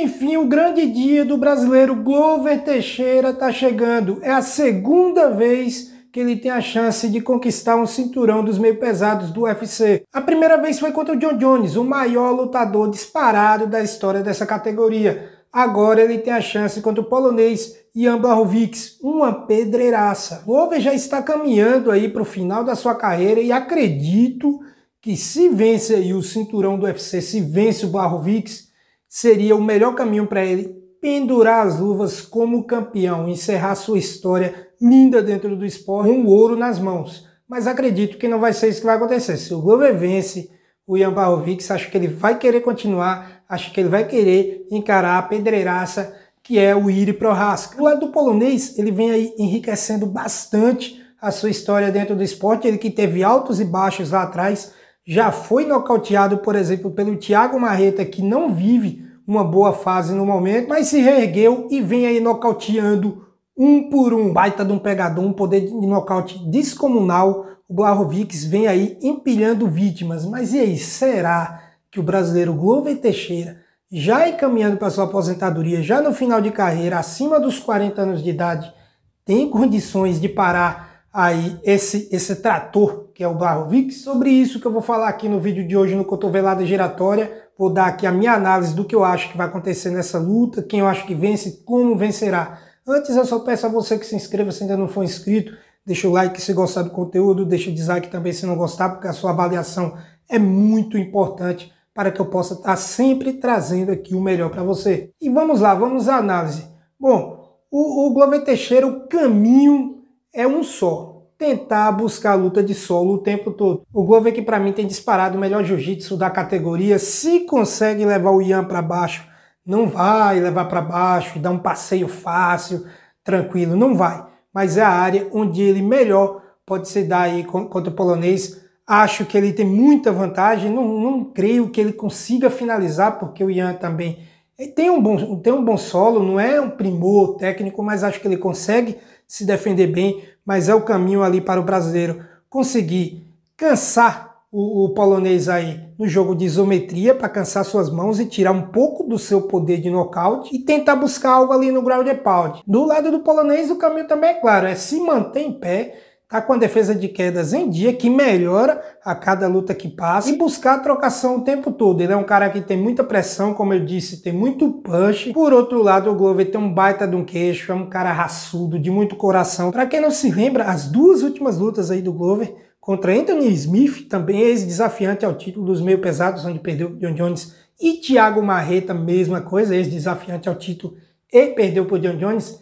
Enfim, o grande dia do brasileiro Glover Teixeira está chegando. É a segunda vez que ele tem a chance de conquistar um cinturão dos meio pesados do UFC. A primeira vez foi contra o John Jones, o maior lutador disparado da história dessa categoria. Agora ele tem a chance contra o polonês Ian Blachowicz, uma pedreiraça. Glover já está caminhando aí para o final da sua carreira e acredito que se vence aí o cinturão do UFC, se vence o Blachowicz, seria o melhor caminho para ele pendurar as luvas como campeão, encerrar sua história linda dentro do esporte um ouro nas mãos. Mas acredito que não vai ser isso que vai acontecer. Se o Glover vence o Ian Barrovics, acho que ele vai querer continuar, acho que ele vai querer encarar a pedreiraça que é o Iri Prohaska. O lado do polonês, ele vem aí enriquecendo bastante a sua história dentro do esporte, ele que teve altos e baixos lá atrás, já foi nocauteado, por exemplo, pelo Thiago Marreta, que não vive uma boa fase no momento, mas se reergueu e vem aí nocauteando um por um, baita de um pegador, um poder de nocaute descomunal. O Blahovics vem aí empilhando vítimas. Mas e aí, será que o brasileiro Glover Teixeira, já encaminhando para sua aposentadoria, já no final de carreira, acima dos 40 anos de idade, tem condições de parar aí esse, esse trator que é o Blahovics? Sobre isso que eu vou falar aqui no vídeo de hoje no Cotovelada Giratória vou dar aqui a minha análise do que eu acho que vai acontecer nessa luta, quem eu acho que vence, como vencerá. Antes eu só peço a você que se inscreva se ainda não for inscrito, deixa o like se gostar do conteúdo, deixa o dislike também se não gostar, porque a sua avaliação é muito importante para que eu possa estar sempre trazendo aqui o melhor para você. E vamos lá, vamos à análise. Bom, o, o Glover Teixeira, o caminho é um só tentar buscar a luta de solo o tempo todo. O Glover que para mim tem disparado o melhor jiu-jitsu da categoria, se consegue levar o Ian para baixo, não vai levar para baixo, dar um passeio fácil, tranquilo, não vai. Mas é a área onde ele melhor pode se dar aí contra o polonês. Acho que ele tem muita vantagem, não, não creio que ele consiga finalizar, porque o Ian também eh, tem um, bom, tem um bom solo, não é um primor técnico, mas acho que ele consegue se defender bem, mas é o caminho ali para o brasileiro conseguir cansar o, o polonês aí no jogo de isometria para cansar suas mãos e tirar um pouco do seu poder de nocaute e tentar buscar algo ali no ground and pound. Do lado do polonês, o caminho também é claro, é se manter em pé tá com a defesa de quedas em dia, que melhora a cada luta que passa. E buscar a trocação o tempo todo. Ele é um cara que tem muita pressão, como eu disse, tem muito punch. Por outro lado, o Glover tem um baita de um queixo, é um cara raçudo, de muito coração. Para quem não se lembra, as duas últimas lutas aí do Glover contra Anthony Smith, também ex-desafiante ao título dos meio pesados, onde perdeu John Jones, e Thiago Marreta, mesma coisa, ex-desafiante ao título e perdeu por John Jones.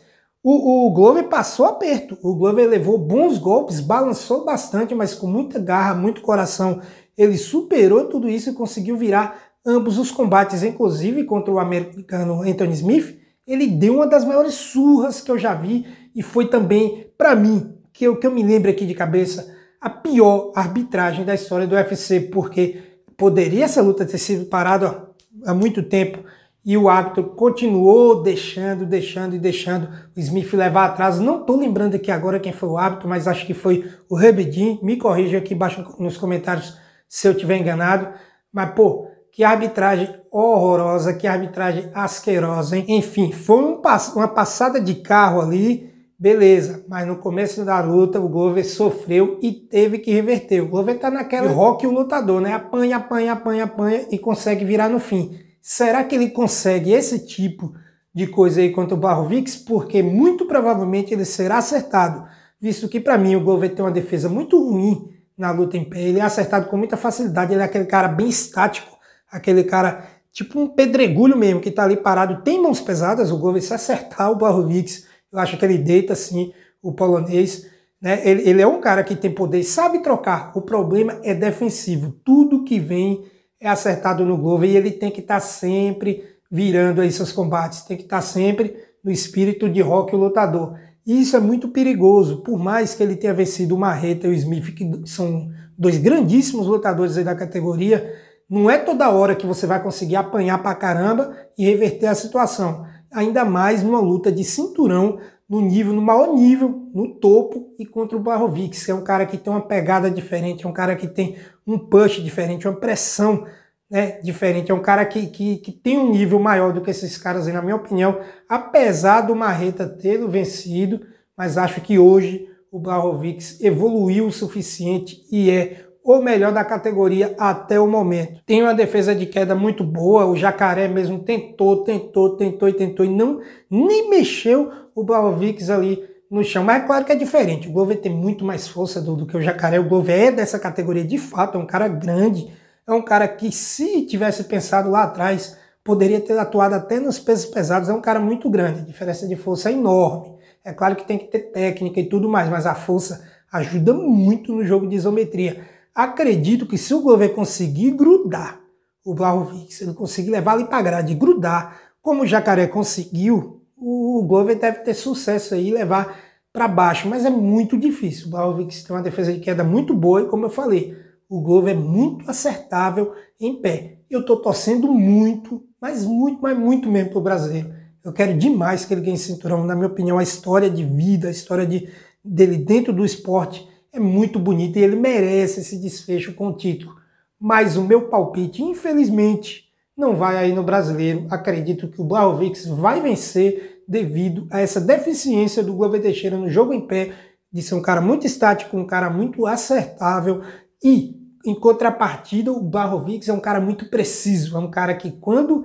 O, o Glover passou aperto. O Glover levou bons golpes, balançou bastante, mas com muita garra, muito coração. Ele superou tudo isso e conseguiu virar ambos os combates, inclusive contra o americano Anthony Smith. Ele deu uma das maiores surras que eu já vi e foi também, para mim, que eu, que eu me lembro aqui de cabeça, a pior arbitragem da história do UFC, porque poderia essa luta ter sido parada há muito tempo e o árbitro continuou deixando, deixando e deixando o Smith levar atrás. Não estou lembrando aqui agora quem foi o árbitro, mas acho que foi o Rebedin. Me corrija aqui embaixo nos comentários se eu estiver enganado. Mas, pô, que arbitragem horrorosa, que arbitragem asquerosa, hein? Enfim, foi um, uma passada de carro ali, beleza. Mas no começo da luta, o Glover sofreu e teve que reverter. O Glover tá naquela rock o lutador, né? Apanha, apanha, apanha, apanha e consegue virar no fim. Será que ele consegue esse tipo de coisa aí contra o Barrovics? Porque muito provavelmente ele será acertado, visto que para mim o Glover tem uma defesa muito ruim na luta em pé. Ele é acertado com muita facilidade, ele é aquele cara bem estático, aquele cara tipo um pedregulho mesmo, que tá ali parado. Tem mãos pesadas, o Glover se acertar o Barrovics, eu acho que ele deita assim o polonês. Né? Ele, ele é um cara que tem poder, sabe trocar. O problema é defensivo. Tudo que vem é acertado no Glover e ele tem que estar tá sempre virando aí seus combates, tem que estar tá sempre no espírito de Rock o lutador. E isso é muito perigoso, por mais que ele tenha vencido o Marreta e o Smith, que são dois grandíssimos lutadores da categoria, não é toda hora que você vai conseguir apanhar pra caramba e reverter a situação. Ainda mais numa luta de cinturão no nível, no maior nível, no topo e contra o Barrovix, que é um cara que tem uma pegada diferente, é um cara que tem um push diferente, uma pressão né, diferente. É um cara que, que, que tem um nível maior do que esses caras aí, na minha opinião, apesar do Marreta tê-lo vencido, mas acho que hoje o Blahovic evoluiu o suficiente e é o melhor da categoria até o momento. Tem uma defesa de queda muito boa, o Jacaré mesmo tentou, tentou, tentou e tentou e não nem mexeu o Blahovic ali no chão. Mas é claro que é diferente. O Glover tem muito mais força do, do, que o Jacaré. O Glover é dessa categoria de fato, é um cara grande, é um cara que, se tivesse pensado lá atrás, poderia ter atuado até nos pesos pesados. É um cara muito grande, a diferença de força é enorme. É claro que tem que ter técnica e tudo mais, mas a força ajuda muito no jogo de isometria. Acredito que se o Glover conseguir grudar o Blahovic, se ele conseguir levar ali para grade e grudar, como o Jacaré conseguiu o Glover deve ter sucesso aí e levar para baixo, mas é muito difícil. O Vlahovic tem uma defesa de queda muito boa e, como eu falei, o Glover é muito acertável em pé. Eu estou torcendo muito, mas muito, mas muito mesmo para o brasileiro. Eu quero demais que ele ganhe cinturão. Na minha opinião, a história de vida, a história de, dele dentro do esporte é muito bonita e ele merece esse desfecho com o título. Mas o meu palpite, infelizmente, não vai aí no brasileiro. Acredito que o Blaovic vai vencer devido a essa deficiência do Glover Teixeira no jogo em pé, de ser um cara muito estático, um cara muito acertável e, em contrapartida, o Blaovic é um cara muito preciso, é um cara que quando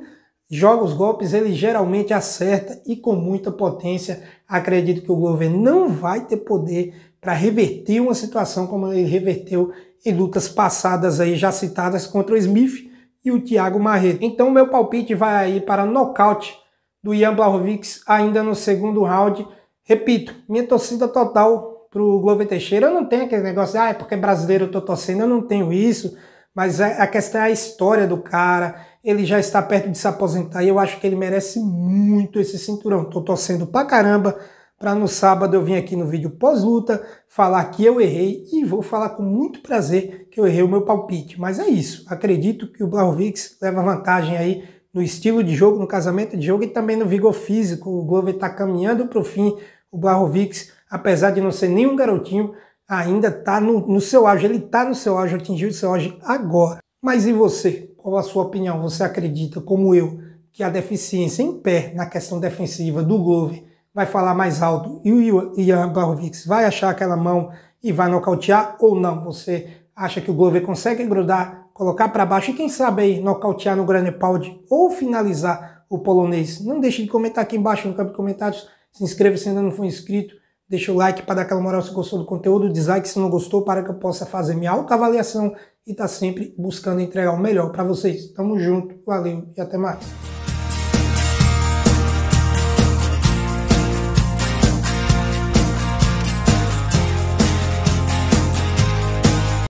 joga os golpes, ele geralmente acerta e com muita potência. Acredito que o Glover não vai ter poder para reverter uma situação como ele reverteu em lutas passadas aí já citadas contra o Smith, e o Thiago Marreto. Então meu palpite vai aí para nocaute do Ian Blahovic ainda no segundo round. Repito, minha torcida total para o Glover Teixeira. Eu não tenho aquele negócio, ah, é porque é brasileiro eu estou torcendo, eu não tenho isso. Mas é, a questão é a história do cara. Ele já está perto de se aposentar e eu acho que ele merece muito esse cinturão. Estou torcendo pra caramba para no sábado eu vim aqui no vídeo pós-luta falar que eu errei e vou falar com muito prazer que eu errei o meu palpite. Mas é isso, acredito que o Blauvix leva vantagem aí no estilo de jogo, no casamento de jogo e também no vigor físico. O Glover está caminhando para o fim. O Blahovic, apesar de não ser nenhum garotinho, ainda está no, no, seu auge. Ele está no seu auge, atingiu o seu auge agora. Mas e você? Qual a sua opinião? Você acredita, como eu, que a deficiência em pé na questão defensiva do Glover vai falar mais alto e o Ian Blahovic vai achar aquela mão e vai nocautear ou não? Você acha que o Glover consegue grudar, colocar para baixo e quem sabe aí nocautear no grande pound ou finalizar o polonês? Não deixe de comentar aqui embaixo no campo de comentários, se inscreva se ainda não for inscrito, deixa o like para dar aquela moral se gostou do conteúdo, dislike se não gostou para que eu possa fazer minha autoavaliação avaliação e estar tá sempre buscando entregar o melhor para vocês. Tamo junto, valeu e até mais.